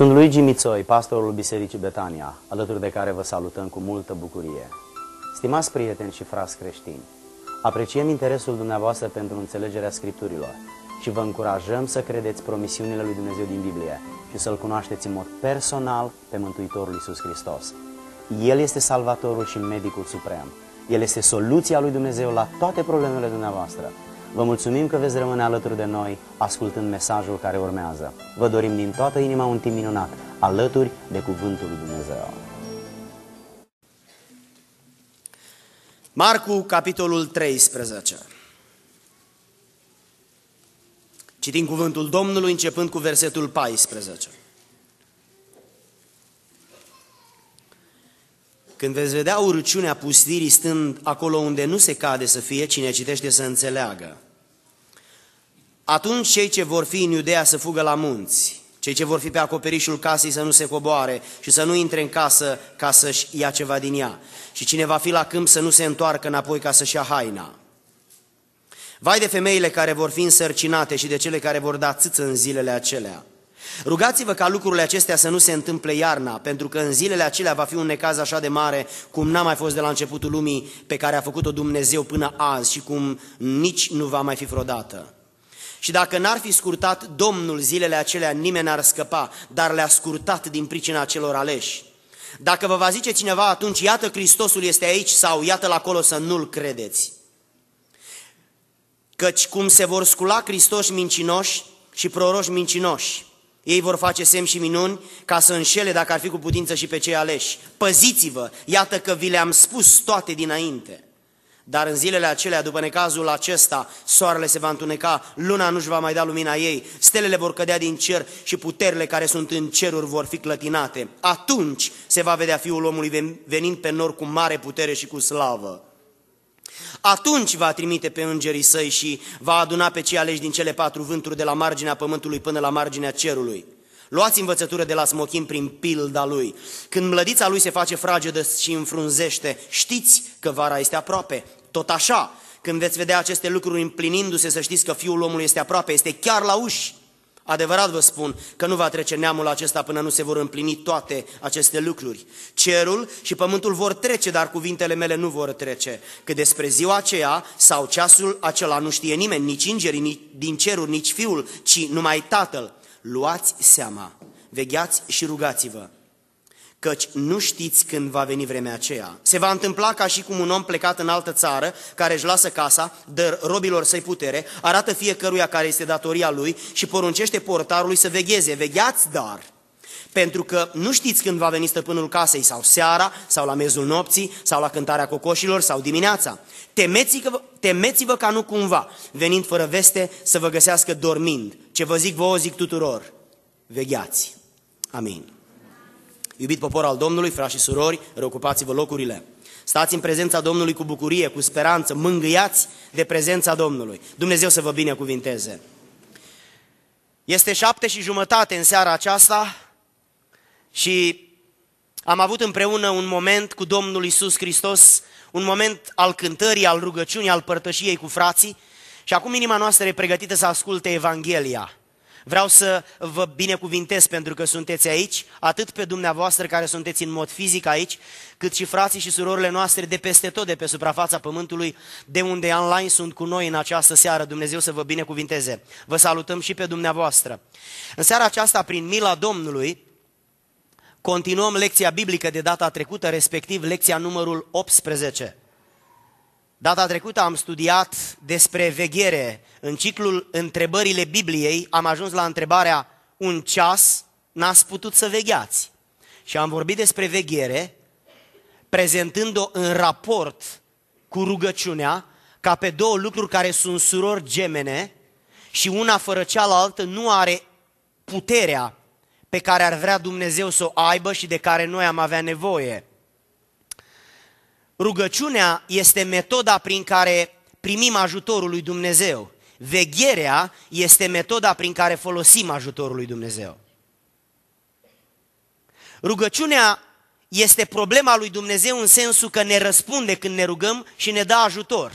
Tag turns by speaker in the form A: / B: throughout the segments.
A: Sunt Luigi Mițoi, pastorul Bisericii Betania, alături de care vă salutăm cu multă bucurie. Stimați prieteni și frați creștini, apreciem interesul dumneavoastră pentru înțelegerea Scripturilor și vă încurajăm să credeți promisiunile lui Dumnezeu din Biblie și să-L cunoașteți în mod personal pe Mântuitorul Iisus Hristos. El este Salvatorul și Medicul Suprem. El este soluția lui Dumnezeu la toate problemele dumneavoastră Vă mulțumim că veți rămâne alături de noi, ascultând mesajul care urmează. Vă dorim din toată inima un timp minunat, alături de Cuvântul lui Dumnezeu.
B: Marcu, capitolul 13. Citim cuvântul Domnului începând cu versetul 14. Când veți vedea urciunea pustirii stând acolo unde nu se cade să fie, cine citește să înțeleagă. Atunci cei ce vor fi în Iudea să fugă la munți, cei ce vor fi pe acoperișul casei să nu se coboare și să nu intre în casă ca să-și ia ceva din ea. Și cine va fi la câmp să nu se întoarcă înapoi ca să-și ia haina. Vai de femeile care vor fi însărcinate și de cele care vor da țâță în zilele acelea. Rugați-vă ca lucrurile acestea să nu se întâmple iarna, pentru că în zilele acelea va fi un necaz așa de mare cum n-a mai fost de la începutul lumii pe care a făcut-o Dumnezeu până azi și cum nici nu va mai fi vreodată. Și dacă n-ar fi scurtat Domnul zilele acelea, nimeni n-ar scăpa, dar le-a scurtat din pricina celor aleși. Dacă vă va zice cineva atunci, iată Hristosul este aici sau iată-l acolo, să nu-l credeți. Căci cum se vor scula Hristoși mincinoși și proroși mincinoși, ei vor face semn și minuni ca să înșele dacă ar fi cu putință și pe cei aleși. Păziți-vă, iată că vi le-am spus toate dinainte. Dar în zilele acelea, după necazul acesta, soarele se va întuneca, luna nu-și va mai da lumina ei, stelele vor cădea din cer și puterile care sunt în ceruri vor fi clătinate. Atunci se va vedea Fiul omului venind pe nor cu mare putere și cu slavă. Atunci va trimite pe îngerii săi și va aduna pe cei aleși din cele patru vânturi de la marginea pământului până la marginea cerului. Luați învățătură de la smochim prin pilda lui. Când mlădița lui se face fragedă și înfrunzește, știți că vara este aproape. Tot așa, când veți vedea aceste lucruri împlinindu-se, să știți că Fiul omului este aproape, este chiar la uși. Adevărat vă spun că nu va trece neamul acesta până nu se vor împlini toate aceste lucruri. Cerul și pământul vor trece, dar cuvintele mele nu vor trece. Că despre ziua aceea sau ceasul acela nu știe nimeni, nici îngerii nici din ceruri, nici fiul, ci numai tatăl. Luați seama, vegheați și rugați-vă căci nu știți când va veni vremea aceea. Se va întâmpla ca și cum un om plecat în altă țară, care își lasă casa, dă robilor săi putere, arată fiecăruia care este datoria lui și poruncește portarului să vegheze. Vegheați dar! Pentru că nu știți când va veni stăpânul casei, sau seara, sau la mezul nopții, sau la cântarea cocoșilor, sau dimineața. Temeți-vă, temeți-vă ca nu cumva, venind fără veste, să vă găsească dormind. Ce vă zic vouă, zic tuturor. Vegheați. Amin. Iubit popor al Domnului, frați și surori, reocupați-vă locurile. Stați în prezența Domnului cu bucurie, cu speranță, mângâiați de prezența Domnului. Dumnezeu să vă binecuvinteze. Este șapte și jumătate în seara aceasta și am avut împreună un moment cu Domnul Isus Hristos, un moment al cântării, al rugăciunii, al părtășiei cu frații și acum inima noastră e pregătită să asculte Evanghelia. Vreau să vă binecuvintez pentru că sunteți aici, atât pe dumneavoastră care sunteți în mod fizic aici, cât și frații și surorile noastre de peste tot, de pe suprafața pământului, de unde online sunt cu noi în această seară. Dumnezeu să vă binecuvinteze. Vă salutăm și pe dumneavoastră. În seara aceasta, prin mila Domnului, continuăm lecția biblică de data trecută, respectiv lecția numărul 18. Data trecută am studiat despre veghere. În ciclul întrebările Bibliei am ajuns la întrebarea un ceas n-ați putut să vegheați. Și am vorbit despre veghere prezentând-o în raport cu rugăciunea ca pe două lucruri care sunt surori gemene și una fără cealaltă nu are puterea pe care ar vrea Dumnezeu să o aibă și de care noi am avea nevoie. Rugăciunea este metoda prin care primim ajutorul lui Dumnezeu. Vegherea este metoda prin care folosim ajutorul lui Dumnezeu. Rugăciunea este problema lui Dumnezeu în sensul că ne răspunde când ne rugăm și ne dă ajutor.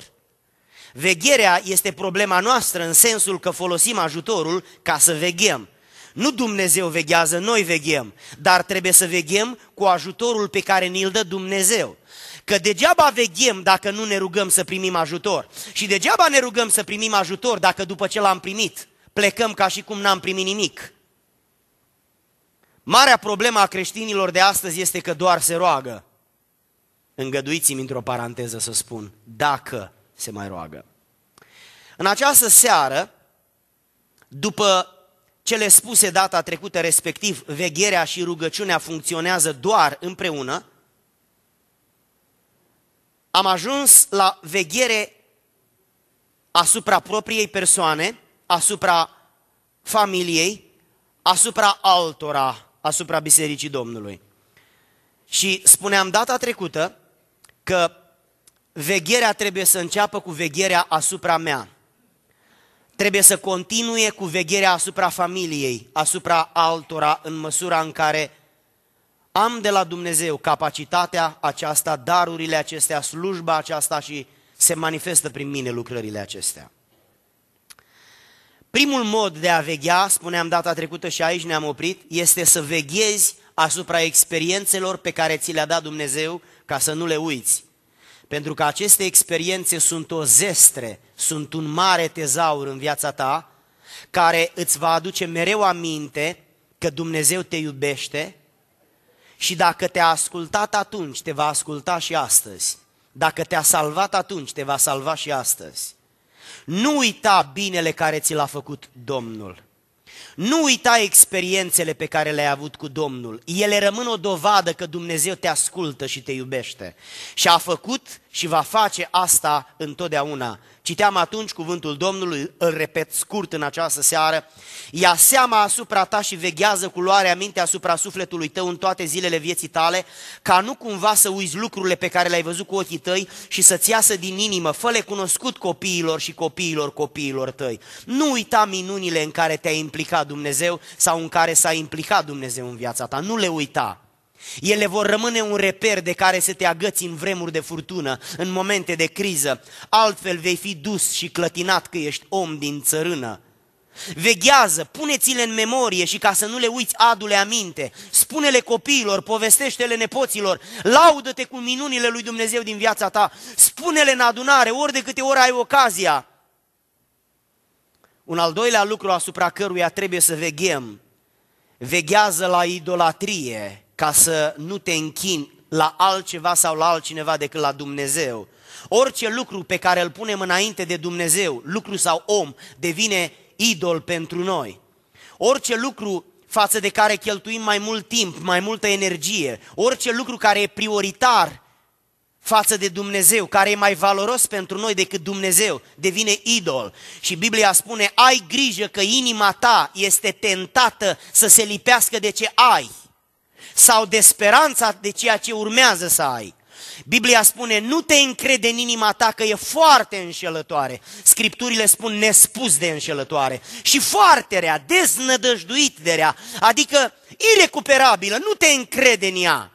B: Vegherea este problema noastră în sensul că folosim ajutorul ca să veghem. Nu Dumnezeu veghează, noi veghem, dar trebuie să veghem cu ajutorul pe care ni-l dă Dumnezeu. Că degeaba veghem dacă nu ne rugăm să primim ajutor. Și degeaba ne rugăm să primim ajutor dacă după ce l-am primit plecăm ca și cum n-am primit nimic. Marea problemă a creștinilor de astăzi este că doar se roagă. Îngăduiți-mi într-o paranteză să spun, dacă se mai roagă. În această seară, după cele spuse data trecută, respectiv vegherea și rugăciunea funcționează doar împreună, am ajuns la veghere asupra propriei persoane, asupra familiei, asupra altora, asupra Bisericii Domnului. Și spuneam data trecută că vegherea trebuie să înceapă cu vegherea asupra mea. Trebuie să continue cu vegherea asupra familiei, asupra altora, în măsura în care am de la Dumnezeu capacitatea aceasta, darurile acestea, slujba aceasta și se manifestă prin mine lucrările acestea. Primul mod de a veghea, spuneam data trecută și aici ne-am oprit, este să veghezi asupra experiențelor pe care ți le-a dat Dumnezeu ca să nu le uiți. Pentru că aceste experiențe sunt o zestre, sunt un mare tezaur în viața ta, care îți va aduce mereu aminte că Dumnezeu te iubește, și dacă te-a ascultat atunci, te va asculta și astăzi. Dacă te-a salvat atunci, te va salva și astăzi. Nu uita binele care ți l-a făcut Domnul. Nu uita experiențele pe care le-ai avut cu Domnul. Ele rămân o dovadă că Dumnezeu te ascultă și te iubește. Și a făcut și va face asta întotdeauna. Citeam atunci cuvântul Domnului, îl repet scurt în această seară. Ia seama asupra ta și veghează culoarea mintea asupra sufletului tău în toate zilele vieții tale, ca nu cumva să uiți lucrurile pe care le-ai văzut cu ochii tăi și să-ți iasă din inimă. Fă-le cunoscut copiilor și copiilor copiilor tăi. Nu uita minunile în care te-a implicat Dumnezeu sau în care s-a implicat Dumnezeu în viața ta. Nu le uita. Ele vor rămâne un reper de care să te agăți în vremuri de furtună, în momente de criză, altfel vei fi dus și clătinat că ești om din țărână. Veghează, pune-ți-le în memorie și ca să nu le uiți, adule aminte. Spune-le copiilor, povestește-le nepoților, laudă-te cu minunile lui Dumnezeu din viața ta. Spune-le în adunare, ori de câte ori ai ocazia. Un al doilea lucru asupra căruia trebuie să veghem, veghează la idolatrie ca să nu te închini la altceva sau la altcineva decât la Dumnezeu. Orice lucru pe care îl punem înainte de Dumnezeu, lucru sau om, devine idol pentru noi. Orice lucru față de care cheltuim mai mult timp, mai multă energie, orice lucru care e prioritar față de Dumnezeu, care e mai valoros pentru noi decât Dumnezeu, devine idol. Și Biblia spune, ai grijă că inima ta este tentată să se lipească de ce ai sau de speranța de ceea ce urmează să ai. Biblia spune, nu te încrede în inima ta că e foarte înșelătoare. Scripturile spun nespus de înșelătoare și foarte rea, deznădăjduit de rea, adică irecuperabilă, nu te încrede în ea.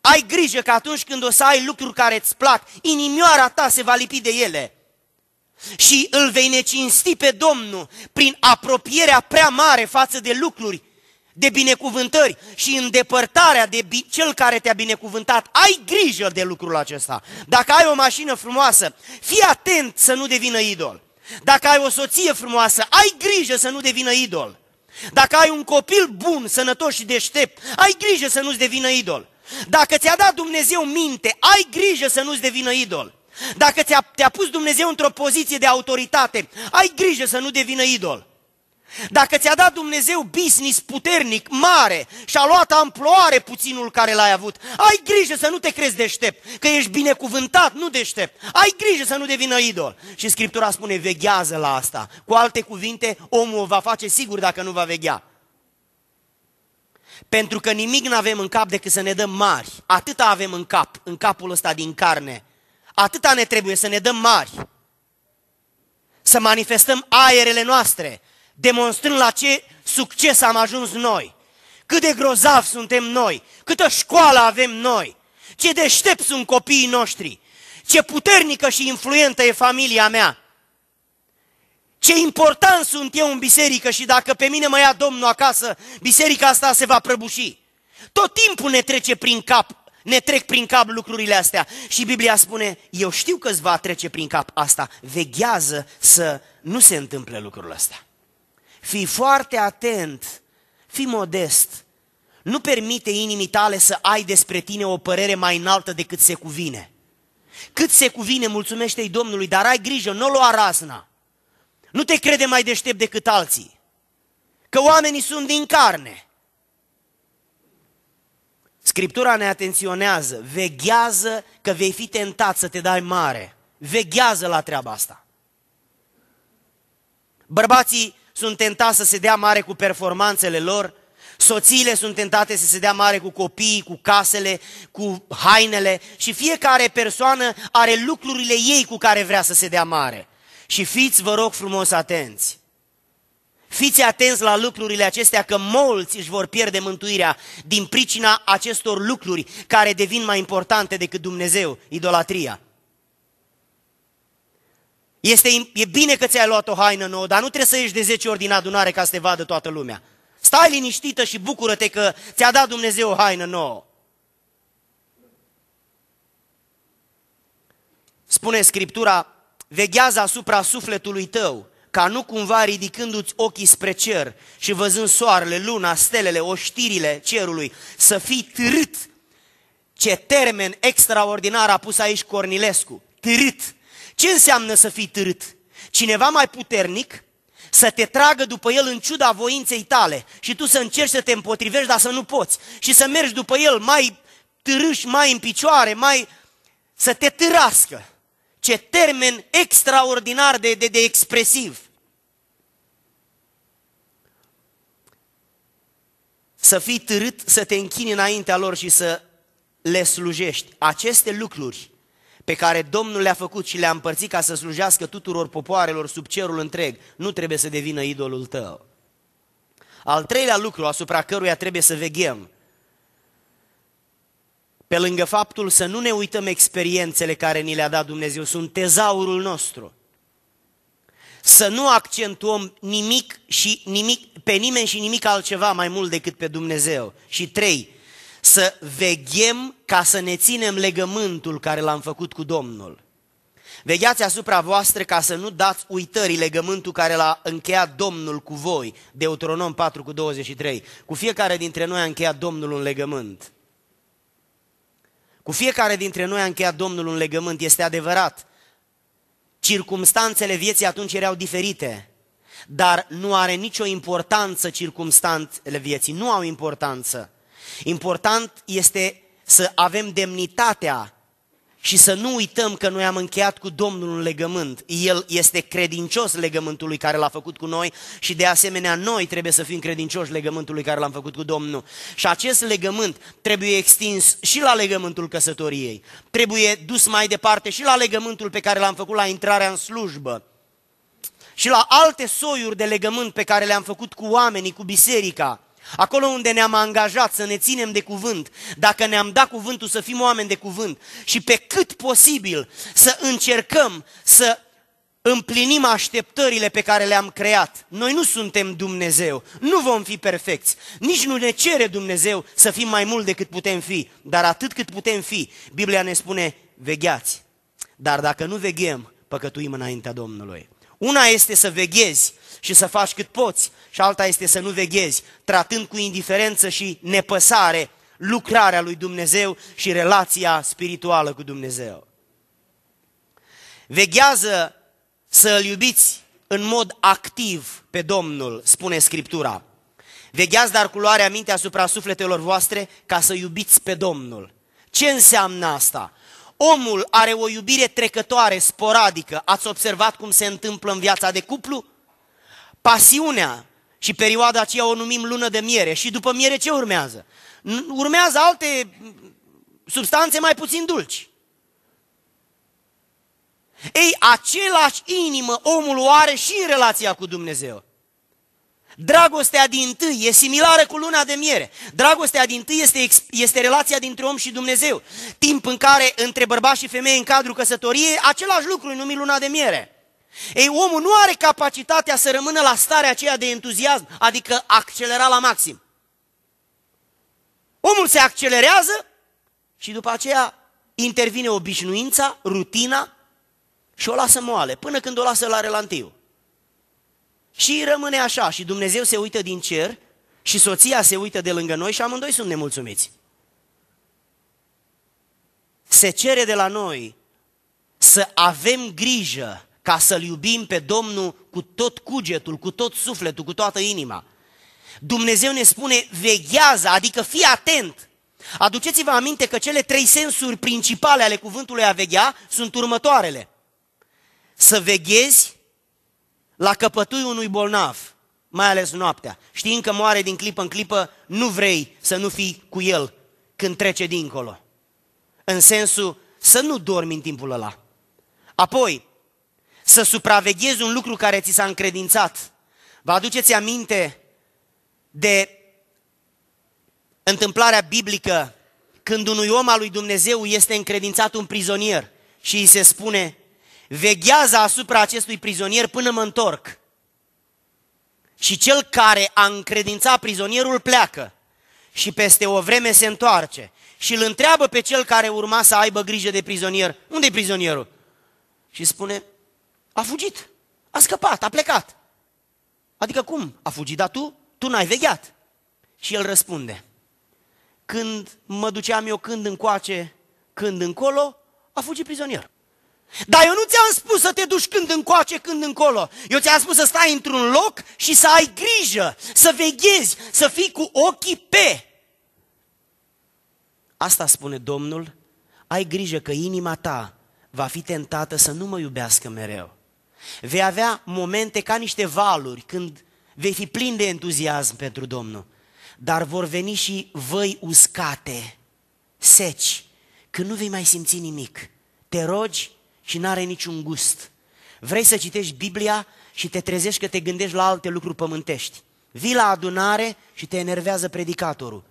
B: Ai grijă că atunci când o să ai lucruri care îți plac, inimioara ta se va lipi de ele. Și îl vei necinsti pe Domnul prin apropierea prea mare față de lucruri de binecuvântări și îndepărtarea de cel care te-a binecuvântat. Ai grijă de lucrul acesta. Dacă ai o mașină frumoasă, fii atent să nu devină idol. Dacă ai o soție frumoasă, ai grijă să nu devină idol. Dacă ai un copil bun, sănătos și deștept, ai grijă să nu-ți devină idol. Dacă ți-a dat Dumnezeu minte, ai grijă să nu-ți devină idol. Dacă a te-a pus Dumnezeu într-o poziție de autoritate, ai grijă să nu devină idol. Dacă ți-a dat Dumnezeu business puternic, mare și a luat amploare puținul care l-ai avut, ai grijă să nu te crezi deștept, că ești binecuvântat, nu deștept. Ai grijă să nu devină idol. Și Scriptura spune, veghează la asta. Cu alte cuvinte, omul o va face sigur dacă nu va veghea. Pentru că nimic nu avem în cap decât să ne dăm mari. Atâta avem în cap, în capul ăsta din carne. Atâta ne trebuie să ne dăm mari. Să manifestăm aerele noastre, demonstrând la ce succes am ajuns noi, cât de grozavi suntem noi, câtă școală avem noi, ce deștepți sunt copiii noștri, ce puternică și influentă e familia mea, ce important sunt eu în biserică și dacă pe mine mă ia Domnul acasă, biserica asta se va prăbuși. Tot timpul ne trece prin cap, ne trec prin cap lucrurile astea. Și Biblia spune, eu știu că îți va trece prin cap asta, veghează să nu se întâmple lucrul ăsta. Fii foarte atent, fii modest. Nu permite inimii tale să ai despre tine o părere mai înaltă decât se cuvine. Cât se cuvine, mulțumește-i Domnului, dar ai grijă, nu lua razna. Nu te crede mai deștept decât alții. Că oamenii sunt din carne. Scriptura ne atenționează, veghează că vei fi tentat să te dai mare. Veghează la treaba asta. Bărbații sunt tentați să se dea mare cu performanțele lor, soțiile sunt tentate să se dea mare cu copiii, cu casele, cu hainele și fiecare persoană are lucrurile ei cu care vrea să se dea mare. Și fiți, vă rog frumos, atenți. Fiți atenți la lucrurile acestea, că mulți își vor pierde mântuirea din pricina acestor lucruri care devin mai importante decât Dumnezeu, idolatria. Este, e bine că ți-ai luat o haină nouă, dar nu trebuie să ieși de 10 ori din adunare ca să te vadă toată lumea. Stai liniștită și bucură-te că ți-a dat Dumnezeu o haină nouă. Spune Scriptura, veghează asupra sufletului tău, ca nu cumva ridicându-ți ochii spre cer și văzând soarele, luna, stelele, oștirile cerului, să fii târât. Ce termen extraordinar a pus aici Cornilescu, târât. Ce înseamnă să fii târât? Cineva mai puternic să te tragă după el în ciuda voinței tale și tu să încerci să te împotrivești, dar să nu poți. Și să mergi după el mai târâși, mai în picioare, mai... să te târască. Ce termen extraordinar de, de, de expresiv. Să fii târât, să te închini înaintea lor și să le slujești. Aceste lucruri pe care Domnul le-a făcut și le-a împărțit ca să slujească tuturor popoarelor sub cerul întreg, nu trebuie să devină idolul tău. Al treilea lucru asupra căruia trebuie să veghem, pe lângă faptul să nu ne uităm experiențele care ni le-a dat Dumnezeu, sunt tezaurul nostru. Să nu accentuăm nimic și nimic, pe nimeni și nimic altceva mai mult decât pe Dumnezeu. Și trei, să veghem ca să ne ținem legământul care l-am făcut cu Domnul. Vegheați asupra voastră ca să nu dați uitării legământul care l-a încheiat Domnul cu voi. Deuteronom 4 cu 23. Cu fiecare dintre noi a încheiat Domnul un legământ. Cu fiecare dintre noi a încheiat Domnul un legământ, este adevărat. Circumstanțele vieții atunci erau diferite, dar nu are nicio importanță circumstanțele vieții, nu au importanță. Important este să avem demnitatea și să nu uităm că noi am încheiat cu Domnul un legământ. El este credincios legământului care l-a făcut cu noi și de asemenea noi trebuie să fim credincioși legământului care l-am făcut cu Domnul. Și acest legământ trebuie extins și la legământul căsătoriei. Trebuie dus mai departe și la legământul pe care l-am făcut la intrarea în slujbă. Și la alte soiuri de legământ pe care le-am făcut cu oamenii, cu biserica Acolo unde ne-am angajat să ne ținem de cuvânt, dacă ne-am dat cuvântul să fim oameni de cuvânt și pe cât posibil să încercăm să împlinim așteptările pe care le-am creat. Noi nu suntem Dumnezeu, nu vom fi perfecți, nici nu ne cere Dumnezeu să fim mai mult decât putem fi, dar atât cât putem fi, Biblia ne spune, vegheați. Dar dacă nu veghem, păcătuim înaintea Domnului. Una este să veghezi și să faci cât poți și alta este să nu veghezi, tratând cu indiferență și nepăsare lucrarea lui Dumnezeu și relația spirituală cu Dumnezeu. Veghează să îl iubiți în mod activ pe Domnul, spune Scriptura. Vegheați dar cu luarea minte asupra sufletelor voastre ca să iubiți pe Domnul. Ce înseamnă asta? Omul are o iubire trecătoare, sporadică. Ați observat cum se întâmplă în viața de cuplu? Pasiunea și perioada aceea o numim lună de miere. Și după miere ce urmează? Urmează alte substanțe mai puțin dulci. Ei, același inimă omul o are și în relația cu Dumnezeu. Dragostea din tâi e similară cu luna de miere. Dragostea din tâi este, este relația dintre om și Dumnezeu. Timp în care între bărbați și femei în cadrul căsătoriei, același lucru îi numi luna de miere. Ei, omul nu are capacitatea să rămână la starea aceea de entuziasm, adică accelera la maxim. Omul se accelerează și după aceea intervine obișnuința, rutina și o lasă moale, până când o lasă la relantiu. Și rămâne așa și Dumnezeu se uită din cer și soția se uită de lângă noi și amândoi sunt nemulțumiți. Se cere de la noi să avem grijă ca să-L iubim pe Domnul cu tot cugetul, cu tot sufletul, cu toată inima. Dumnezeu ne spune, veghează, adică fii atent. Aduceți-vă aminte că cele trei sensuri principale ale cuvântului a veghea sunt următoarele. Să veghezi, la căpătui unui bolnav, mai ales noaptea, știind că moare din clipă în clipă, nu vrei să nu fii cu el când trece dincolo. În sensul să nu dormi în timpul ăla. Apoi, să supraveghezi un lucru care ți s-a încredințat. Vă aduceți aminte de întâmplarea biblică când unui om al lui Dumnezeu este încredințat un prizonier și îi se spune veghează asupra acestui prizonier până mă întorc. Și cel care a încredințat prizonierul pleacă și peste o vreme se întoarce și îl întreabă pe cel care urma să aibă grijă de prizonier, unde e prizonierul? Și spune, a fugit, a scăpat, a plecat. Adică cum? A fugit, dar tu? Tu n-ai vegheat. Și el răspunde, când mă duceam eu când încoace, când încolo, a fugit prizonier. Dar eu nu ți-am spus să te duci când încoace, când încolo. Eu ți-am spus să stai într-un loc și să ai grijă, să veghezi, să fii cu ochii pe. Asta spune Domnul, ai grijă că inima ta va fi tentată să nu mă iubească mereu. Vei avea momente ca niște valuri când vei fi plin de entuziasm pentru Domnul, dar vor veni și văi uscate, seci, când nu vei mai simți nimic. Te rogi, și n-are niciun gust. Vrei să citești Biblia și te trezești că te gândești la alte lucruri pământești. Vii la adunare și te enervează predicatorul.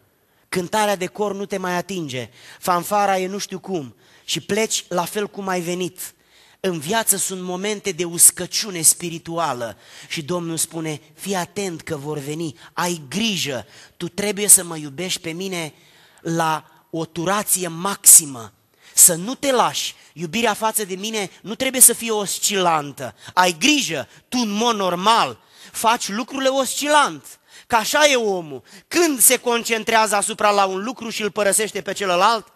B: Cântarea de cor nu te mai atinge, fanfara e nu știu cum și pleci la fel cum ai venit. În viață sunt momente de uscăciune spirituală și Domnul spune, fii atent că vor veni, ai grijă, tu trebuie să mă iubești pe mine la o turație maximă să nu te lași. Iubirea față de mine nu trebuie să fie oscilantă. Ai grijă, tu în mod normal faci lucrurile oscilant. Că așa e omul. Când se concentrează asupra la un lucru și îl părăsește pe celălalt,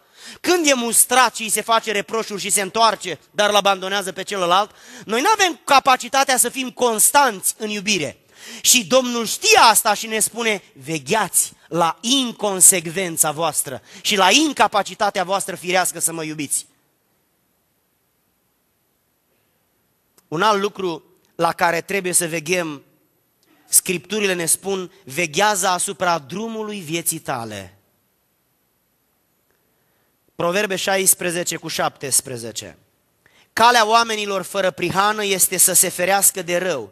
B: când e mustrat și îi se face reproșuri și se întoarce, dar îl abandonează pe celălalt, noi nu avem capacitatea să fim constanți în iubire. Și Domnul știe asta și ne spune, vegheați la inconsecvența voastră și la incapacitatea voastră firească să mă iubiți. Un alt lucru la care trebuie să veghem, scripturile ne spun, veghează asupra drumului vieții tale. Proverbe 16 cu 17. Calea oamenilor fără prihană este să se ferească de rău,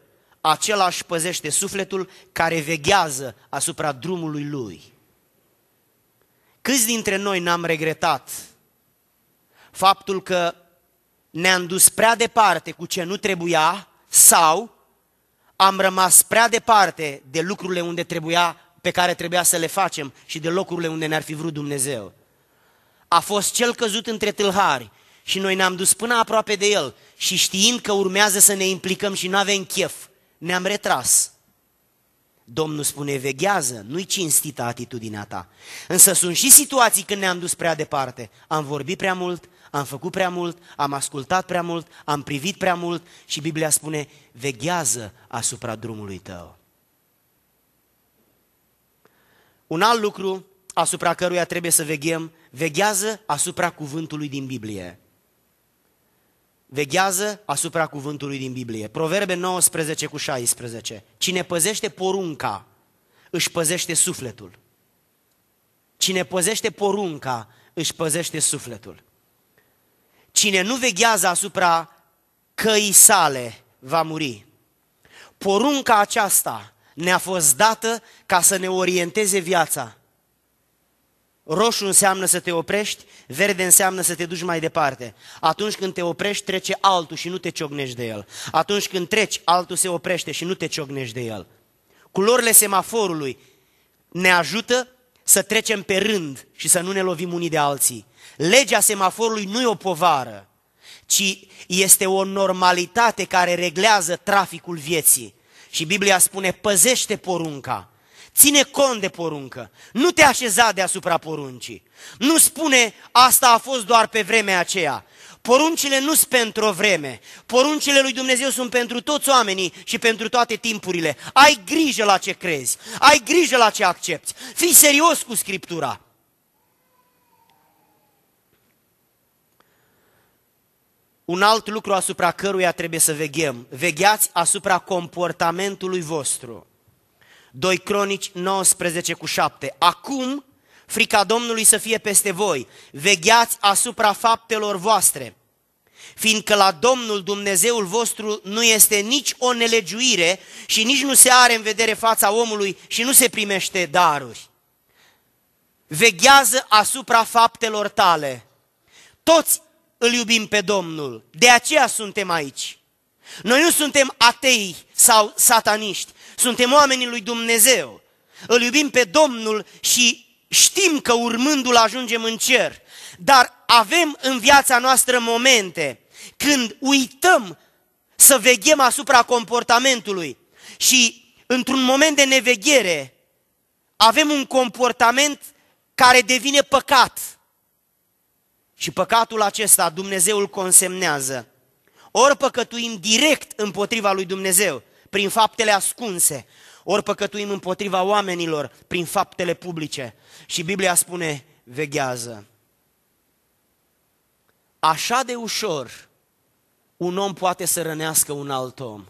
B: acela își păzește sufletul care veghează asupra drumului lui. Câți dintre noi n-am regretat faptul că ne-am dus prea departe cu ce nu trebuia sau am rămas prea departe de lucrurile unde trebuia, pe care trebuia să le facem și de locurile unde ne-ar fi vrut Dumnezeu. A fost cel căzut între tâlhari și noi ne-am dus până aproape de el și știind că urmează să ne implicăm și nu avem chef, ne-am retras. Domnul spune, veghează, nu-i cinstită atitudinea ta. Însă sunt și situații când ne-am dus prea departe. Am vorbit prea mult, am făcut prea mult, am ascultat prea mult, am privit prea mult și Biblia spune, veghează asupra drumului tău. Un alt lucru asupra căruia trebuie să veghem, veghează asupra cuvântului din Biblie veghează asupra cuvântului din Biblie. Proverbe 19 cu 16. Cine păzește porunca, își păzește sufletul. Cine păzește porunca, își păzește sufletul. Cine nu veghează asupra căii sale, va muri. Porunca aceasta ne-a fost dată ca să ne orienteze viața Roșu înseamnă să te oprești, verde înseamnă să te duci mai departe. Atunci când te oprești, trece altul și nu te ciocnești de el. Atunci când treci, altul se oprește și nu te ciocnești de el. Culorile semaforului ne ajută să trecem pe rând și să nu ne lovim unii de alții. Legea semaforului nu e o povară, ci este o normalitate care reglează traficul vieții. Și Biblia spune, păzește porunca. Ține cont de poruncă. Nu te așeza deasupra poruncii. Nu spune asta a fost doar pe vremea aceea. Poruncile nu sunt pentru o vreme. Poruncile lui Dumnezeu sunt pentru toți oamenii și pentru toate timpurile. Ai grijă la ce crezi. Ai grijă la ce accepti. Fii serios cu Scriptura. Un alt lucru asupra căruia trebuie să veghem. Vegheați asupra comportamentului vostru. 2 Cronici 19 cu 7. Acum, frica Domnului să fie peste voi, vegheați asupra faptelor voastre, fiindcă la Domnul Dumnezeul vostru nu este nici o nelegiuire și nici nu se are în vedere fața omului și nu se primește daruri. Veghează asupra faptelor tale. Toți îl iubim pe Domnul, de aceea suntem aici. Noi nu suntem atei sau sataniști, suntem oamenii lui Dumnezeu. Îl iubim pe Domnul și știm că urmându-L ajungem în cer. Dar avem în viața noastră momente când uităm să veghem asupra comportamentului și într-un moment de neveghere avem un comportament care devine păcat. Și păcatul acesta Dumnezeu îl consemnează. Ori păcătuim direct împotriva lui Dumnezeu, prin faptele ascunse, ori păcătuim împotriva oamenilor prin faptele publice. Și Biblia spune, veghează. Așa de ușor un om poate să rănească un alt om.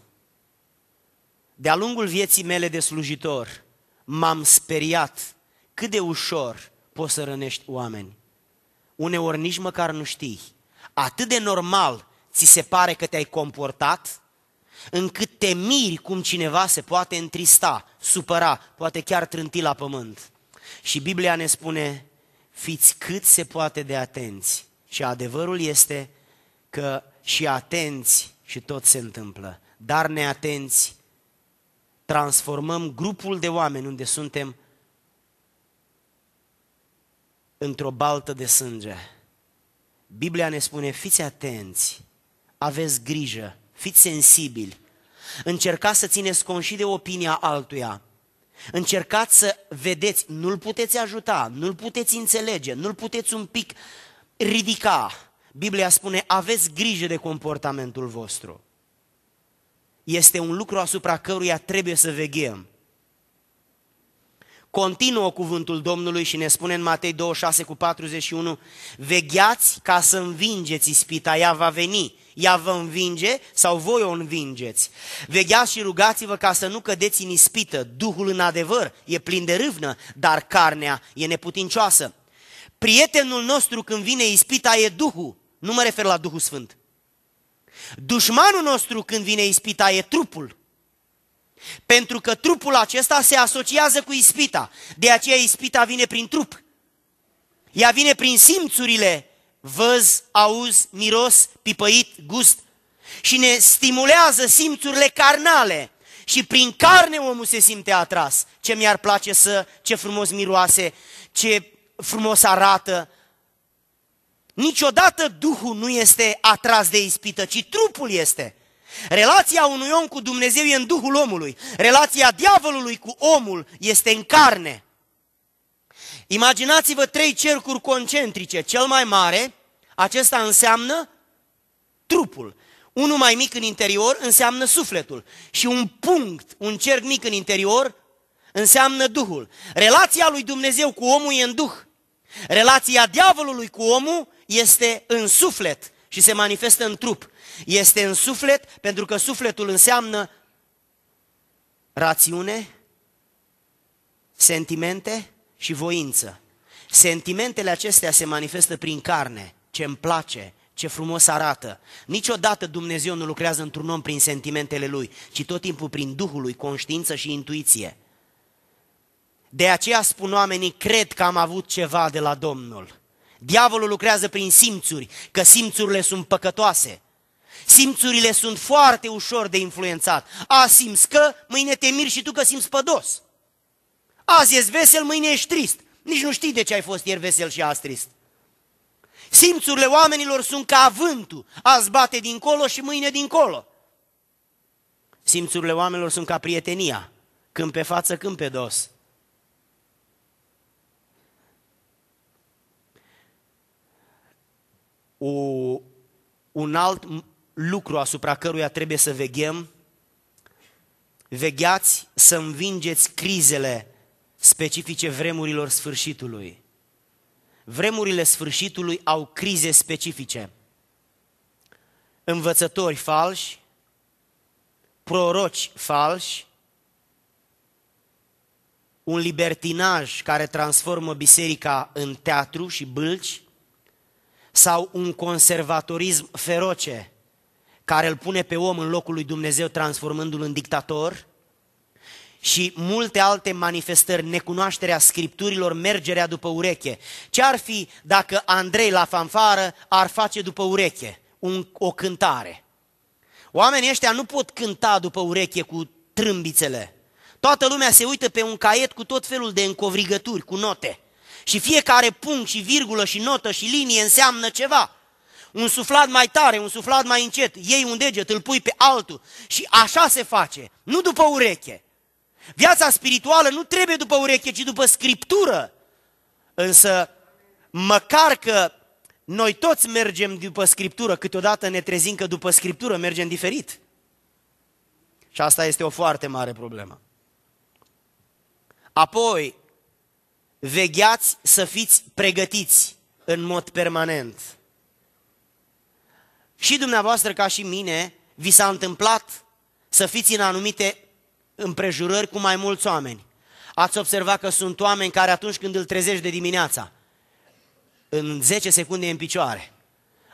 B: De-a lungul vieții mele de slujitor, m-am speriat cât de ușor poți să rănești oameni. Uneori nici măcar nu știi. Atât de normal ți se pare că te-ai comportat, încât te miri cum cineva se poate întrista, supăra, poate chiar trânti la pământ. Și Biblia ne spune, fiți cât se poate de atenți. Și adevărul este că și atenți și tot se întâmplă. Dar neatenți transformăm grupul de oameni unde suntem într-o baltă de sânge. Biblia ne spune, fiți atenți, aveți grijă, Fiți sensibili. Încercați să țineți cont de opinia altuia. Încercați să vedeți, nu-l puteți ajuta, nu-l puteți înțelege, nu-l puteți un pic ridica. Biblia spune, aveți grijă de comportamentul vostru. Este un lucru asupra căruia trebuie să veghem. Continuă cuvântul Domnului și ne spune în Matei 26 cu 41, vegheați ca să învingeți ispita, ea va veni ea vă învinge sau voi o învingeți. Vegheați și rugați-vă ca să nu cădeți în ispită. Duhul în adevăr e plin de râvnă, dar carnea e neputincioasă. Prietenul nostru când vine ispita e Duhul. Nu mă refer la Duhul Sfânt. Dușmanul nostru când vine ispita e trupul. Pentru că trupul acesta se asociază cu ispita. De aceea ispita vine prin trup. Ea vine prin simțurile văz, auz, miros, pipăit, gust și ne stimulează simțurile carnale și prin carne omul se simte atras. Ce mi-ar place să, ce frumos miroase, ce frumos arată. Niciodată Duhul nu este atras de ispită, ci trupul este. Relația unui om cu Dumnezeu e în Duhul omului. Relația diavolului cu omul este în carne. Imaginați-vă trei cercuri concentrice. Cel mai mare, acesta înseamnă trupul. Unul mai mic în interior înseamnă sufletul. Și un punct, un cerc mic în interior, înseamnă Duhul. Relația lui Dumnezeu cu omul e în Duh. Relația diavolului cu omul este în suflet și se manifestă în trup. Este în suflet pentru că sufletul înseamnă rațiune, sentimente, și voință. Sentimentele acestea se manifestă prin carne, ce îmi place, ce frumos arată. Niciodată Dumnezeu nu lucrează într-un om prin sentimentele lui, ci tot timpul prin Duhul lui, conștiință și intuiție. De aceea spun oamenii, cred că am avut ceva de la Domnul. Diavolul lucrează prin simțuri, că simțurile sunt păcătoase. Simțurile sunt foarte ușor de influențat. A simți că, mâine te miri și tu că simți pădos. Azi ești vesel, mâine ești trist. Nici nu știi de ce ai fost ieri vesel și azi trist. Simțurile oamenilor sunt ca vântul. Azi bate dincolo și mâine dincolo. Simțurile oamenilor sunt ca prietenia. Când pe față, când pe dos. O, un alt lucru asupra căruia trebuie să veghem, vegheați să învingeți crizele specifice vremurilor sfârșitului. Vremurile sfârșitului au crize specifice. Învățători falși, proroci falși, un libertinaj care transformă biserica în teatru și bâlci, sau un conservatorism feroce care îl pune pe om în locul lui Dumnezeu transformându-l în dictator – și multe alte manifestări, necunoașterea scripturilor, mergerea după ureche. Ce ar fi dacă Andrei la fanfară ar face după ureche un, o cântare? Oamenii ăștia nu pot cânta după ureche cu trâmbițele. Toată lumea se uită pe un caiet cu tot felul de încovrigături, cu note. Și fiecare punct și virgulă și notă și linie înseamnă ceva. Un suflat mai tare, un suflat mai încet, iei un deget, îl pui pe altul. Și așa se face, nu după ureche. Viața spirituală nu trebuie după ureche, ci după scriptură. Însă, măcar că noi toți mergem după scriptură, câteodată ne trezim că după scriptură mergem diferit. Și asta este o foarte mare problemă. Apoi, vegheați să fiți pregătiți în mod permanent. Și dumneavoastră, ca și mine, vi s-a întâmplat să fiți în anumite împrejurări cu mai mulți oameni. Ați observat că sunt oameni care atunci când îl trezești de dimineața, în 10 secunde e în picioare.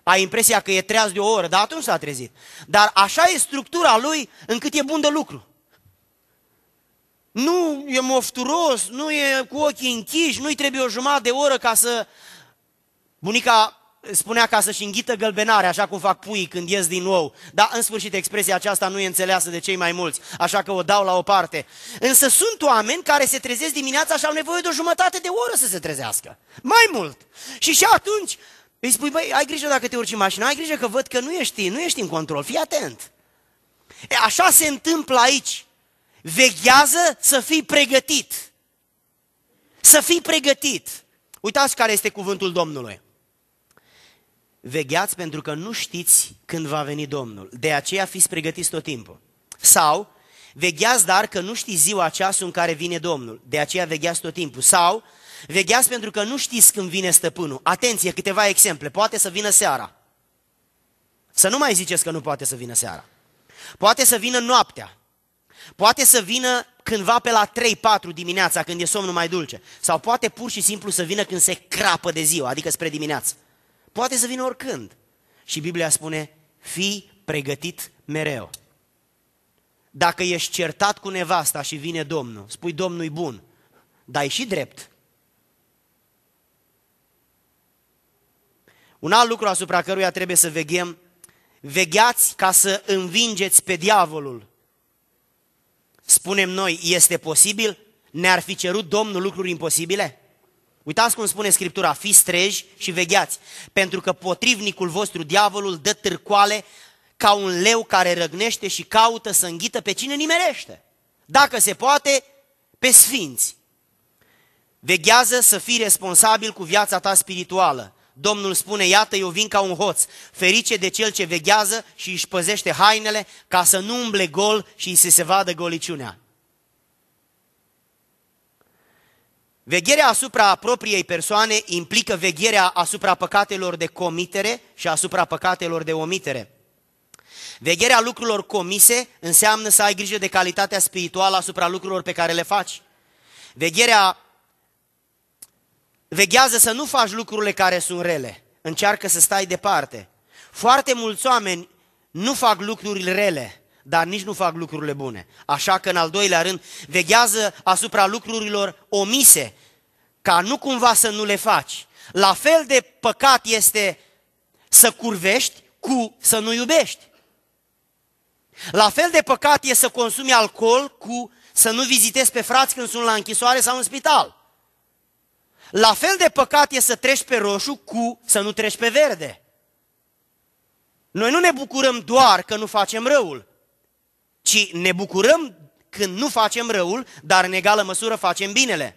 B: Ai impresia că e treaz de o oră, dar atunci s-a trezit. Dar așa e structura lui încât e bun de lucru. Nu e mofturos, nu e cu ochii închiși, nu-i trebuie o jumătate de oră ca să... Bunica spunea ca să-și înghită gălbenare, așa cum fac puii când ies din nou. Dar, în sfârșit, expresia aceasta nu e înțeleasă de cei mai mulți, așa că o dau la o parte. Însă sunt oameni care se trezesc dimineața și au nevoie de o jumătate de oră să se trezească. Mai mult! Și și atunci îi spui, băi, ai grijă dacă te urci în mașină, ai grijă că văd că nu ești, nu ești în control, fii atent. E, așa se întâmplă aici. Veghează să fii pregătit. Să fii pregătit. Uitați care este cuvântul Domnului. Vegheați pentru că nu știți când va veni Domnul. De aceea fiți pregătiți tot timpul. Sau, vegheați dar că nu știți ziua, ceasul în care vine Domnul. De aceea vegheați tot timpul. Sau, vegheați pentru că nu știți când vine stăpânul. Atenție, câteva exemple. Poate să vină seara. Să nu mai ziceți că nu poate să vină seara. Poate să vină noaptea. Poate să vină cândva pe la 3-4 dimineața, când e somnul mai dulce. Sau poate pur și simplu să vină când se crapă de ziua, adică spre dimineață. Poate să vină oricând. Și Biblia spune, fii pregătit mereu. Dacă ești certat cu nevasta și vine Domnul, spui Domnul e bun, dar e și drept. Un alt lucru asupra căruia trebuie să veghem, vegheați ca să învingeți pe diavolul. Spunem noi, este posibil? Ne-ar fi cerut Domnul lucruri imposibile? Uitați cum spune Scriptura, fiți streji și vegheați, pentru că potrivnicul vostru, diavolul, dă târcoale ca un leu care răgnește și caută să înghită pe cine nimerește. Dacă se poate, pe sfinți. Veghează să fii responsabil cu viața ta spirituală. Domnul spune, iată, eu vin ca un hoț, ferice de cel ce veghează și își păzește hainele ca să nu umble gol și să se vadă goliciunea. Vegherea asupra propriei persoane implică vegherea asupra păcatelor de comitere și asupra păcatelor de omitere. Vegherea lucrurilor comise înseamnă să ai grijă de calitatea spirituală asupra lucrurilor pe care le faci. Vegherea veghează să nu faci lucrurile care sunt rele. Încearcă să stai departe. Foarte mulți oameni nu fac lucruri rele, dar nici nu fac lucrurile bune. Așa că, în al doilea rând, veghează asupra lucrurilor omise, ca nu cumva să nu le faci. La fel de păcat este să curvești cu să nu iubești. La fel de păcat e să consumi alcool cu să nu vizitezi pe frați când sunt la închisoare sau în spital. La fel de păcat e să treci pe roșu cu să nu treci pe verde. Noi nu ne bucurăm doar că nu facem răul, ci ne bucurăm când nu facem răul, dar în egală măsură facem binele.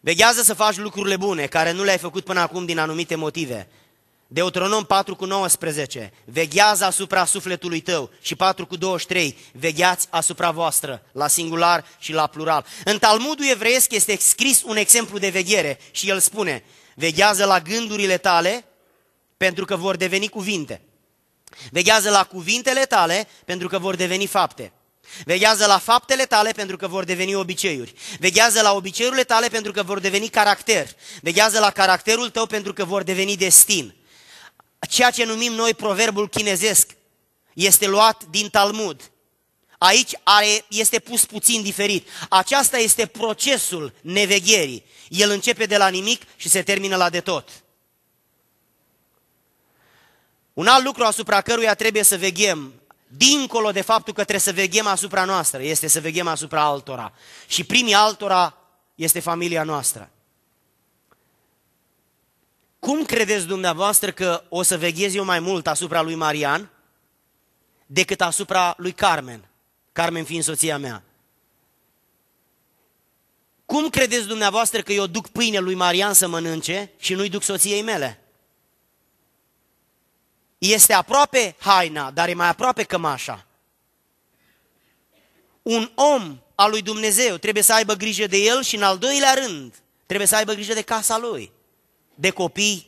B: Veghează să faci lucrurile bune, care nu le-ai făcut până acum din anumite motive. Deuteronom 4 cu 19, veghează asupra sufletului tău și 4 cu 23, vegheați asupra voastră, la singular și la plural. În Talmudul evreiesc este scris un exemplu de veghere și el spune, veghează la gândurile tale pentru că vor deveni cuvinte. Veghează la cuvintele tale pentru că vor deveni fapte. Veghează la faptele tale pentru că vor deveni obiceiuri. Veghează la obiceiurile tale pentru că vor deveni caracter. Veghează la caracterul tău pentru că vor deveni destin. Ceea ce numim noi proverbul chinezesc este luat din Talmud. Aici are, este pus puțin diferit. Aceasta este procesul nevegherii. El începe de la nimic și se termină la de tot. Un alt lucru asupra căruia trebuie să veghem, dincolo de faptul că trebuie să veghem asupra noastră, este să veghem asupra altora. Și primii altora este familia noastră. Cum credeți dumneavoastră că o să veghez eu mai mult asupra lui Marian decât asupra lui Carmen, Carmen fiind soția mea? Cum credeți dumneavoastră că eu duc pâine lui Marian să mănânce și nu-i duc soției mele? Este aproape haina, dar e mai aproape cămașa. Un om al lui Dumnezeu trebuie să aibă grijă de el și în al doilea rând trebuie să aibă grijă de casa lui, de copii,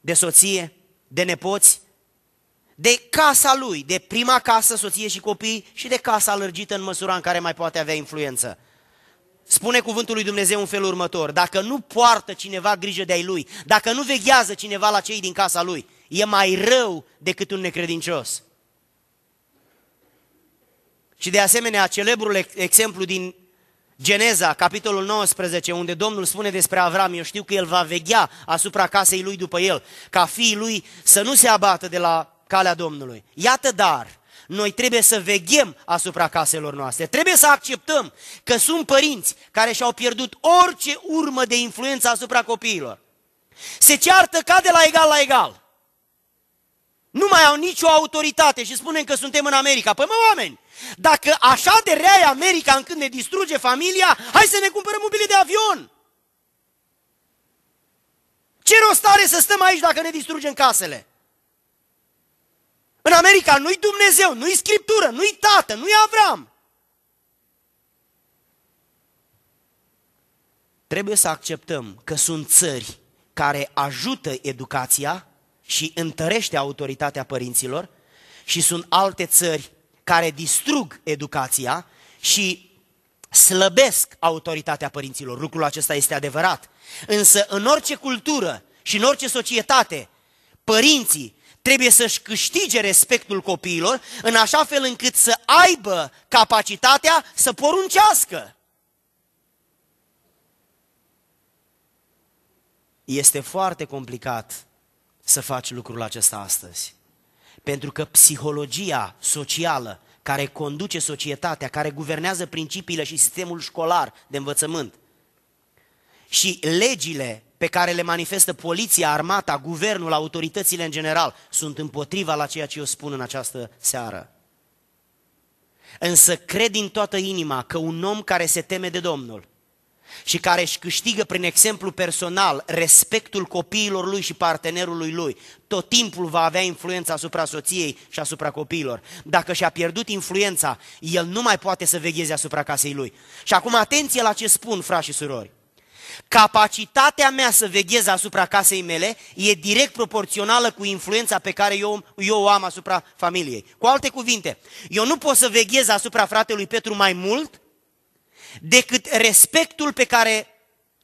B: de soție, de nepoți, de casa lui, de prima casă, soție și copii și de casa lărgită în măsura în care mai poate avea influență. Spune cuvântul lui Dumnezeu în felul următor, dacă nu poartă cineva grijă de ai lui, dacă nu veghează cineva la cei din casa lui, e mai rău decât un necredincios. Și de asemenea, celebrul exemplu din Geneza, capitolul 19, unde Domnul spune despre Avram, eu știu că el va veghea asupra casei lui după el, ca fiii lui să nu se abată de la calea Domnului. Iată dar, noi trebuie să veghem asupra caselor noastre. Trebuie să acceptăm că sunt părinți care și-au pierdut orice urmă de influență asupra copiilor. Se ceartă ca de la egal la egal nu mai au nicio autoritate și spunem că suntem în America. Păi mă, oameni, dacă așa de rea e America încât ne distruge familia, hai să ne cumpărăm mobile de avion. Ce rost are să stăm aici dacă ne distrugem casele? În America nu-i Dumnezeu, nu-i Scriptură, nu-i Tată, nu-i Avram. Trebuie să acceptăm că sunt țări care ajută educația, și întărește autoritatea părinților și sunt alte țări care distrug educația și slăbesc autoritatea părinților. Lucrul acesta este adevărat. Însă în orice cultură și în orice societate, părinții trebuie să-și câștige respectul copiilor în așa fel încât să aibă capacitatea să poruncească. Este foarte complicat să faci lucrul acesta astăzi. Pentru că psihologia socială care conduce societatea, care guvernează principiile și sistemul școlar de învățământ și legile pe care le manifestă poliția, armata, guvernul, autoritățile în general, sunt împotriva la ceea ce eu spun în această seară. Însă cred din toată inima că un om care se teme de Domnul și care își câștigă prin exemplu personal respectul copiilor lui și partenerului lui, tot timpul va avea influența asupra soției și asupra copiilor. Dacă și-a pierdut influența, el nu mai poate să vegheze asupra casei lui. Și acum atenție la ce spun, frați și surori. Capacitatea mea să veghez asupra casei mele e direct proporțională cu influența pe care eu, eu o am asupra familiei. Cu alte cuvinte, eu nu pot să veghez asupra fratelui Petru mai mult decât respectul pe care,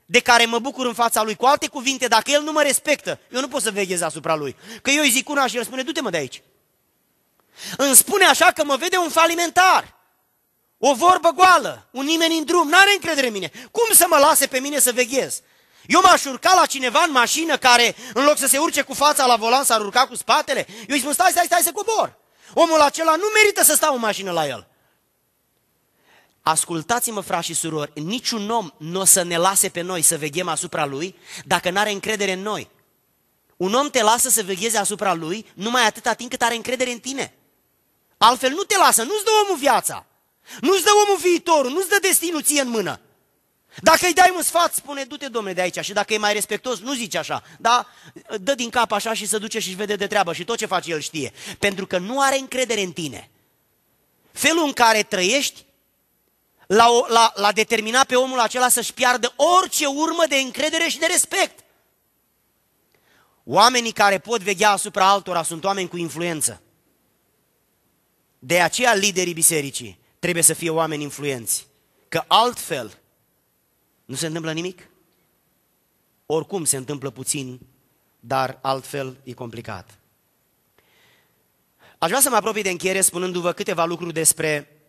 B: de care mă bucur în fața lui. Cu alte cuvinte, dacă el nu mă respectă, eu nu pot să veghez asupra lui. Că eu îi zic una și el spune, du-te mă de aici. Îmi spune așa că mă vede un falimentar. O vorbă goală, un nimeni în drum, n-are încredere în mine. Cum să mă lase pe mine să veghez? Eu m-aș urca la cineva în mașină care, în loc să se urce cu fața la volan, s-ar urca cu spatele? Eu îi spun, stai, stai, stai să cobor. Omul acela nu merită să stau în mașină la el. Ascultați-mă, frați și surori, niciun om nu o să ne lase pe noi să veghem asupra lui dacă nu are încredere în noi. Un om te lasă să vegheze asupra lui numai atâta timp cât are încredere în tine. Altfel nu te lasă, nu-ți dă omul viața, nu-ți dă omul viitorul, nu-ți dă destinul ție în mână. Dacă îi dai un sfat, spune du-te domne de aici și dacă e mai respectos, nu zici așa, dar dă din cap așa și se duce și vede de treabă și tot ce face el știe. Pentru că nu are încredere în tine. Felul în care trăiești l-a, l-a, l-a determinat pe omul acela să-și piardă orice urmă de încredere și de respect. Oamenii care pot veghea asupra altora sunt oameni cu influență. De aceea liderii bisericii trebuie să fie oameni influenți. Că altfel nu se întâmplă nimic. Oricum se întâmplă puțin, dar altfel e complicat. Aș vrea să mă apropii de încheiere spunându-vă câteva lucruri despre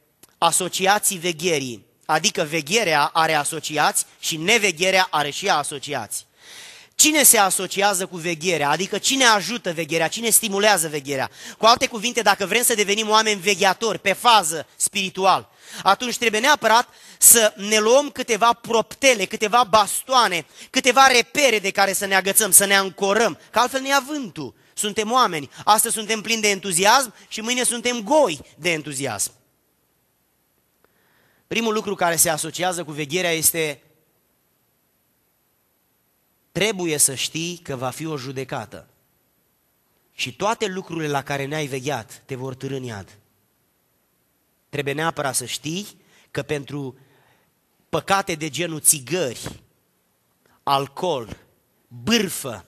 B: asociații vegherii, adică vegherea are asociați și nevegherea are și ea asociați. Cine se asociază cu vegherea? Adică cine ajută vegherea? Cine stimulează vegherea? Cu alte cuvinte, dacă vrem să devenim oameni vegheatori, pe fază spiritual, atunci trebuie neapărat să ne luăm câteva proptele, câteva bastoane, câteva repere de care să ne agățăm, să ne ancorăm, că altfel ne vântul. Suntem oameni, astăzi suntem plini de entuziasm și mâine suntem goi de entuziasm. Primul lucru care se asociază cu vegherea este trebuie să știi că va fi o judecată. Și toate lucrurile la care ne-ai vegheat te vor târâ în iad. Trebuie neapărat să știi că pentru păcate de genul țigări, alcool, bârfă,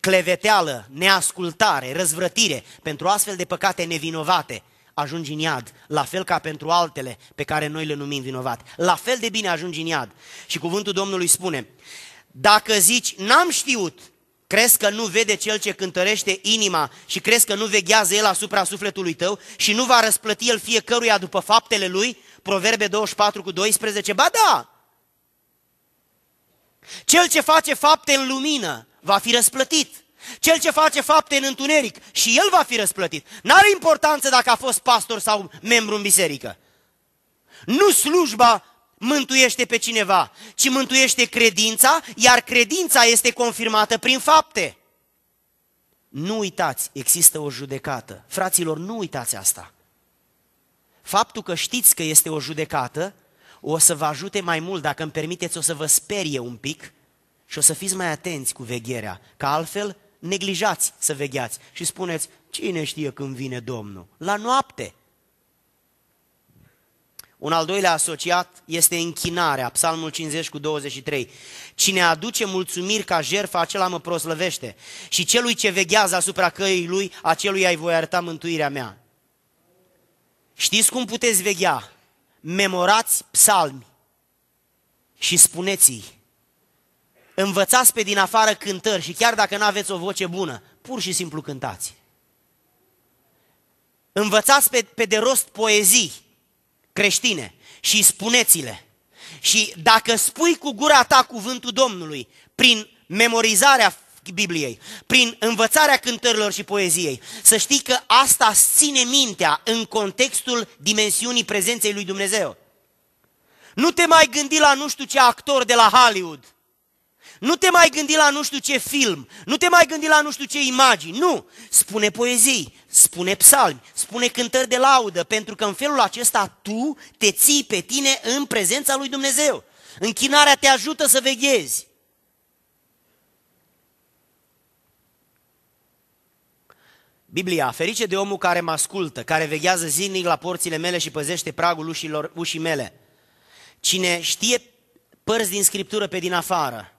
B: cleveteală, neascultare, răzvrătire, pentru astfel de păcate nevinovate – ajungi în iad, la fel ca pentru altele pe care noi le numim vinovat. La fel de bine ajungi în iad. Și cuvântul Domnului spune, dacă zici, n-am știut, crezi că nu vede cel ce cântărește inima și crezi că nu veghează el asupra sufletului tău și nu va răsplăti el fiecăruia după faptele lui, Proverbe 24 cu 12, ba da! Cel ce face fapte în lumină va fi răsplătit. Cel ce face fapte în întuneric și el va fi răsplătit. N-are importanță dacă a fost pastor sau membru în biserică. Nu slujba mântuiește pe cineva, ci mântuiește credința, iar credința este confirmată prin fapte. Nu uitați, există o judecată. Fraților, nu uitați asta. Faptul că știți că este o judecată o să vă ajute mai mult, dacă îmi permiteți, o să vă sperie un pic și o să fiți mai atenți cu vegherea, că altfel neglijați să vegheați și spuneți, cine știe când vine Domnul? La noapte. Un al doilea asociat este închinarea, Psalmul 50 cu 23. Cine aduce mulțumiri ca jertfă, acela mă proslăvește. Și celui ce veghează asupra căii lui, acelui ai voi arăta mântuirea mea. Știți cum puteți veghea? Memorați psalmi și spuneți-i Învățați pe din afară cântări și chiar dacă nu aveți o voce bună, pur și simplu cântați. Învățați pe, pe de rost poezii creștine și spuneți-le. Și dacă spui cu gura ta cuvântul Domnului, prin memorizarea Bibliei, prin învățarea cântărilor și poeziei, să știi că asta ține mintea în contextul dimensiunii prezenței lui Dumnezeu. Nu te mai gândi la nu știu ce actor de la Hollywood – nu te mai gândi la nu știu ce film, nu te mai gândi la nu știu ce imagini, nu. Spune poezii, spune psalmi, spune cântări de laudă, pentru că în felul acesta tu te ții pe tine în prezența lui Dumnezeu. Închinarea te ajută să veghezi. Biblia, ferice de omul care mă ascultă, care veghează zilnic la porțile mele și păzește pragul ușilor, ușii mele. Cine știe părți din Scriptură pe din afară,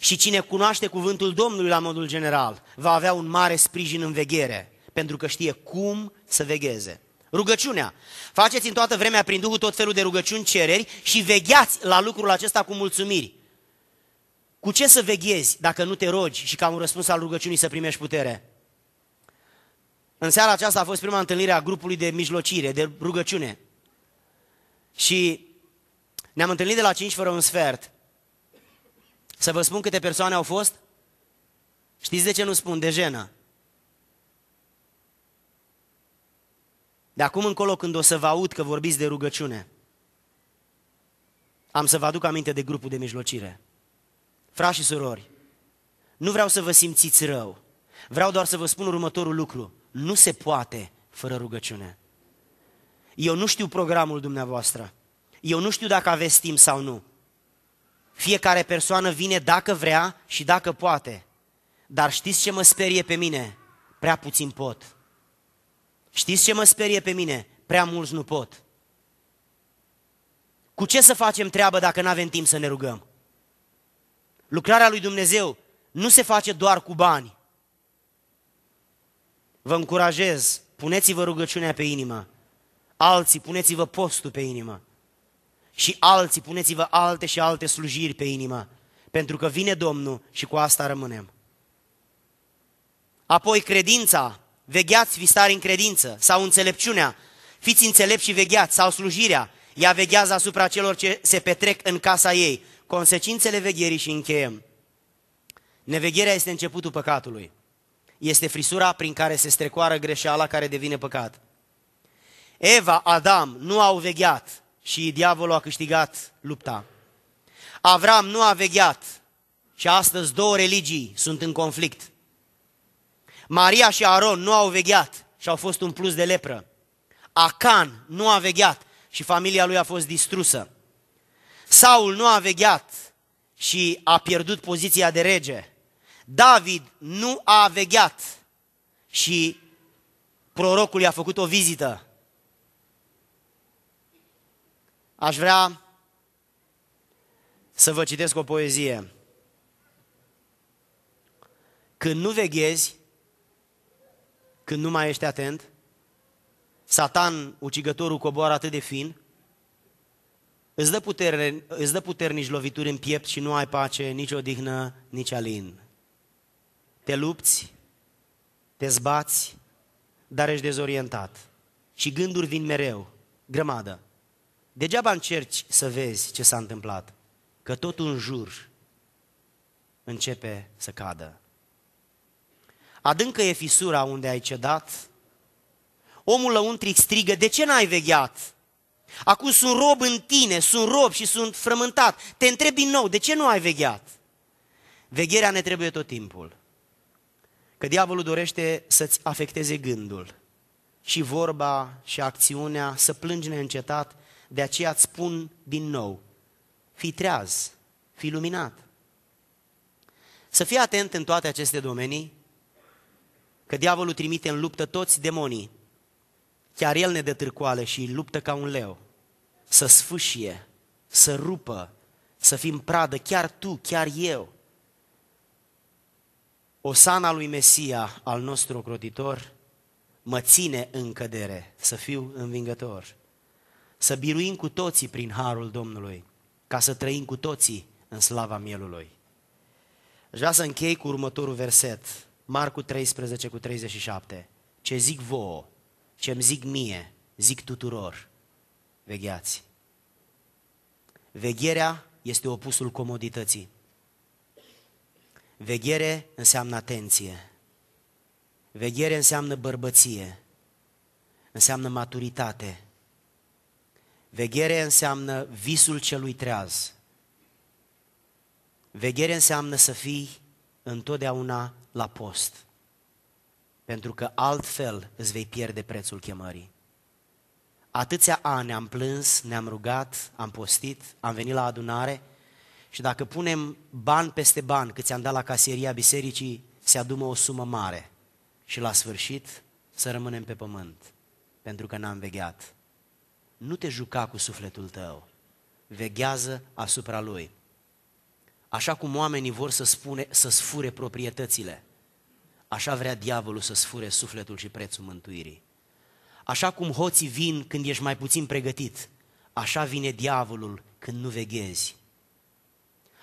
B: și cine cunoaște cuvântul Domnului la modul general va avea un mare sprijin în veghere, pentru că știe cum să vegheze. Rugăciunea. Faceți în toată vremea prin Duhul tot felul de rugăciuni, cereri și vegheați la lucrul acesta cu mulțumiri. Cu ce să veghezi dacă nu te rogi și ca un răspuns al rugăciunii să primești putere? În seara aceasta a fost prima întâlnire a grupului de mijlocire, de rugăciune. Și ne-am întâlnit de la 5 fără un sfert să vă spun câte persoane au fost? Știți de ce nu spun? De jenă. De acum încolo când o să vă aud că vorbiți de rugăciune, am să vă aduc aminte de grupul de mijlocire. Frași și surori, nu vreau să vă simțiți rău. Vreau doar să vă spun următorul lucru. Nu se poate fără rugăciune. Eu nu știu programul dumneavoastră. Eu nu știu dacă aveți timp sau nu. Fiecare persoană vine dacă vrea și dacă poate. Dar știți ce mă sperie pe mine? Prea puțin pot. Știți ce mă sperie pe mine? Prea mulți nu pot. Cu ce să facem treabă dacă nu avem timp să ne rugăm? Lucrarea lui Dumnezeu nu se face doar cu bani. Vă încurajez, puneți-vă rugăciunea pe inimă. Alții, puneți-vă postul pe inimă și alții, puneți-vă alte și alte slujiri pe inimă, pentru că vine Domnul și cu asta rămânem. Apoi credința, vegheați fistari în credință, sau înțelepciunea, fiți înțelepți și vegheați, sau slujirea, ea veghează asupra celor ce se petrec în casa ei. Consecințele vegherii și încheiem. Nevegherea este începutul păcatului. Este frisura prin care se strecoară greșeala care devine păcat. Eva, Adam nu au vegheat, și diavolul a câștigat lupta. Avram nu a vegheat și astăzi două religii sunt în conflict. Maria și Aron nu au vegheat și au fost un plus de lepră. Acan nu a vegheat și familia lui a fost distrusă. Saul nu a vegheat și a pierdut poziția de rege. David nu a vegheat și prorocul i-a făcut o vizită Aș vrea să vă citesc o poezie. Când nu veghezi, când nu mai ești atent, Satan, ucigătorul, coboară atât de fin, îți dă, putere, îți dă puternici lovituri în piept și nu ai pace, nici odihnă, nici alin. Te lupți, te zbați, dar ești dezorientat. Și gânduri vin mereu, grămadă. Degeaba încerci să vezi ce s-a întâmplat, că tot în jur începe să cadă. Adâncă e fisura unde ai cedat, omul lăuntric strigă, de ce n-ai vegheat? Acum sunt rob în tine, sunt rob și sunt frământat. Te întreb din nou, de ce nu ai vegheat? Vegherea ne trebuie tot timpul. Că diavolul dorește să-ți afecteze gândul și vorba și acțiunea, să plângi neîncetat de aceea îți spun din nou, fii treaz, fii luminat. Să fii atent în toate aceste domenii, că diavolul trimite în luptă toți demonii. Chiar el ne dă târcoale și luptă ca un leu. Să sfâșie, să rupă, să fim pradă, chiar tu, chiar eu. Osana lui Mesia, al nostru ocrotitor, mă ține în cădere să fiu învingător să biruim cu toții prin harul Domnului, ca să trăim cu toții în slava mielului. Aș vrea să închei cu următorul verset, Marcu 13 cu 37. Ce zic vouă, ce îmi zic mie, zic tuturor, vegheați. Vegherea este opusul comodității. Veghere înseamnă atenție. Veghere înseamnă bărbăție. Înseamnă maturitate Veghere înseamnă visul celui treaz. Veghere înseamnă să fii întotdeauna la post. Pentru că altfel îți vei pierde prețul chemării. Atâția ani am plâns, ne-am rugat, am postit, am venit la adunare și dacă punem bani peste bani câți am dat la caseria bisericii, se adumă o sumă mare și la sfârșit să rămânem pe pământ pentru că n-am vegheat nu te juca cu sufletul tău, veghează asupra lui. Așa cum oamenii vor să spune, să sfure proprietățile, așa vrea diavolul să sfure sufletul și prețul mântuirii. Așa cum hoții vin când ești mai puțin pregătit, așa vine diavolul când nu veghezi.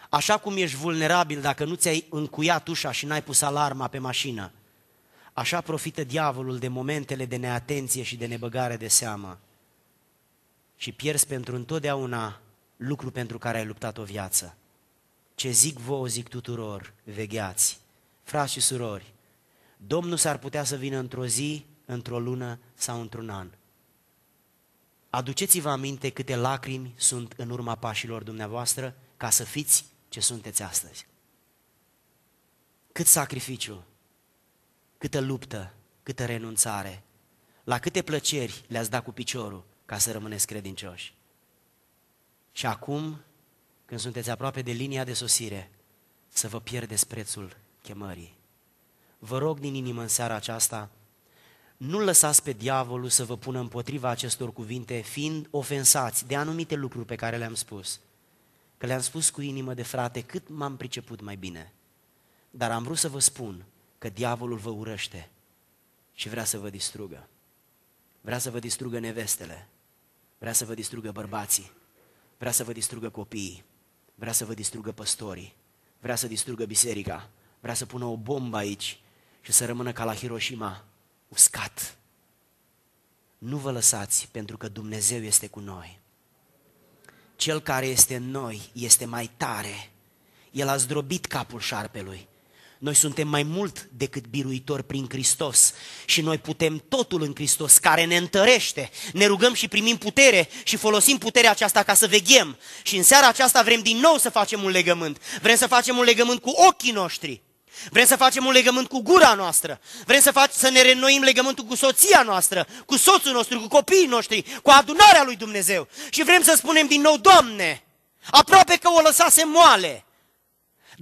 B: Așa cum ești vulnerabil dacă nu ți-ai încuiat ușa și n-ai pus alarma pe mașină, așa profită diavolul de momentele de neatenție și de nebăgare de seamă și pierzi pentru întotdeauna lucru pentru care ai luptat o viață. Ce zic vouă, zic tuturor, vegheați, frați și surori, Domnul s-ar putea să vină într-o zi, într-o lună sau într-un an. Aduceți-vă aminte câte lacrimi sunt în urma pașilor dumneavoastră ca să fiți ce sunteți astăzi. Cât sacrificiu, câtă luptă, câtă renunțare, la câte plăceri le-ați dat cu piciorul, ca să rămâneți credincioși. Și acum, când sunteți aproape de linia de sosire, să vă pierdeți prețul chemării. Vă rog din inimă în seara aceasta, nu lăsați pe diavolul să vă pună împotriva acestor cuvinte, fiind ofensați de anumite lucruri pe care le-am spus. Că le-am spus cu inimă de frate cât m-am priceput mai bine. Dar am vrut să vă spun că diavolul vă urăște și vrea să vă distrugă. Vrea să vă distrugă nevestele, Vrea să vă distrugă bărbații, vrea să vă distrugă copiii, vrea să vă distrugă păstorii, vrea să distrugă biserica, vrea să pună o bombă aici și să rămână ca la Hiroshima, uscat. Nu vă lăsați pentru că Dumnezeu este cu noi. Cel care este în noi este mai tare. El a zdrobit capul șarpelui. Noi suntem mai mult decât biruitori prin Hristos și noi putem totul în Hristos care ne întărește. Ne rugăm și primim putere și folosim puterea aceasta ca să veghem. Și în seara aceasta vrem din nou să facem un legământ. Vrem să facem un legământ cu ochii noștri. Vrem să facem un legământ cu gura noastră. Vrem să, fac, să ne renoim legământul cu soția noastră, cu soțul nostru, cu copiii noștri, cu adunarea lui Dumnezeu. Și vrem să spunem din nou, Doamne, aproape că o lăsase moale.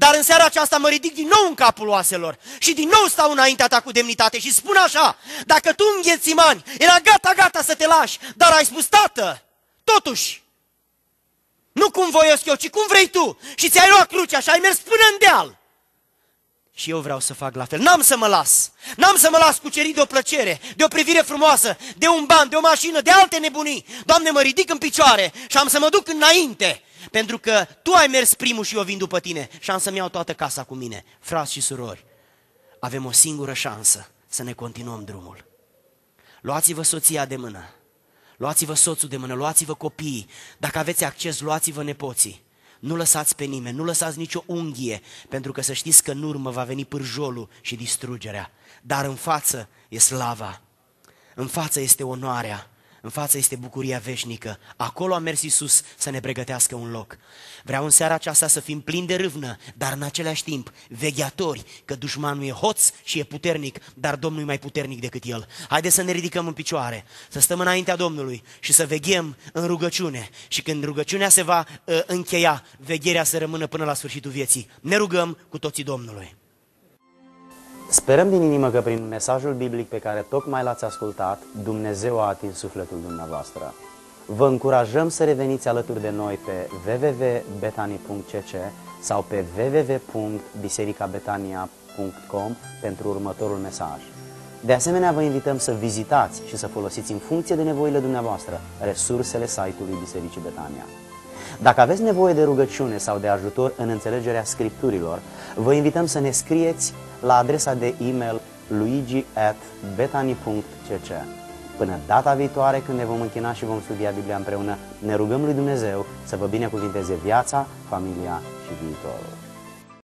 B: Dar în seara aceasta mă ridic din nou în capul oaselor și din nou stau înaintea ta cu demnitate și spun așa, dacă tu în Ghețimani era gata, gata să te lași, dar ai spus, tată, totuși, nu cum voiesc eu, ci cum vrei tu. Și ți-ai luat crucea și ai mers până în deal. Și eu vreau să fac la fel. N-am să mă las. N-am să mă las cu cerit de o plăcere, de o privire frumoasă, de un ban, de o mașină, de alte nebunii. Doamne, mă ridic în picioare și am să mă duc înainte pentru că tu ai mers primul și eu vin după tine și am să-mi iau toată casa cu mine. Frați și surori, avem o singură șansă să ne continuăm drumul. Luați-vă soția de mână, luați-vă soțul de mână, luați-vă copiii. Dacă aveți acces, luați-vă nepoții. Nu lăsați pe nimeni, nu lăsați nicio unghie, pentru că să știți că în urmă va veni pârjolul și distrugerea. Dar în față e slava, în față este onoarea, în față este bucuria veșnică. Acolo a mers Iisus să ne pregătească un loc. Vreau în seara aceasta să fim plini de râvnă, dar în același timp vegheatori, că dușmanul e hoț și e puternic, dar Domnul e mai puternic decât el. Haideți să ne ridicăm în picioare, să stăm înaintea Domnului și să veghem în rugăciune. Și când rugăciunea se va uh, încheia, vegherea să rămână până la sfârșitul vieții. Ne rugăm cu toții Domnului.
A: Sperăm din inimă că prin mesajul biblic pe care tocmai l-ați ascultat, Dumnezeu a atins sufletul dumneavoastră. Vă încurajăm să reveniți alături de noi pe www.betani.cc sau pe www.bisericabetania.com pentru următorul mesaj. De asemenea, vă invităm să vizitați și să folosiți în funcție de nevoile dumneavoastră resursele site-ului Bisericii Betania. Dacă aveți nevoie de rugăciune sau de ajutor în înțelegerea scripturilor, vă invităm să ne scrieți la adresa de e-mail luigi@betani.cc. Până data viitoare, când ne vom închina și vom studia Biblia împreună, ne rugăm lui Dumnezeu să vă binecuvinteze viața, familia și viitorul.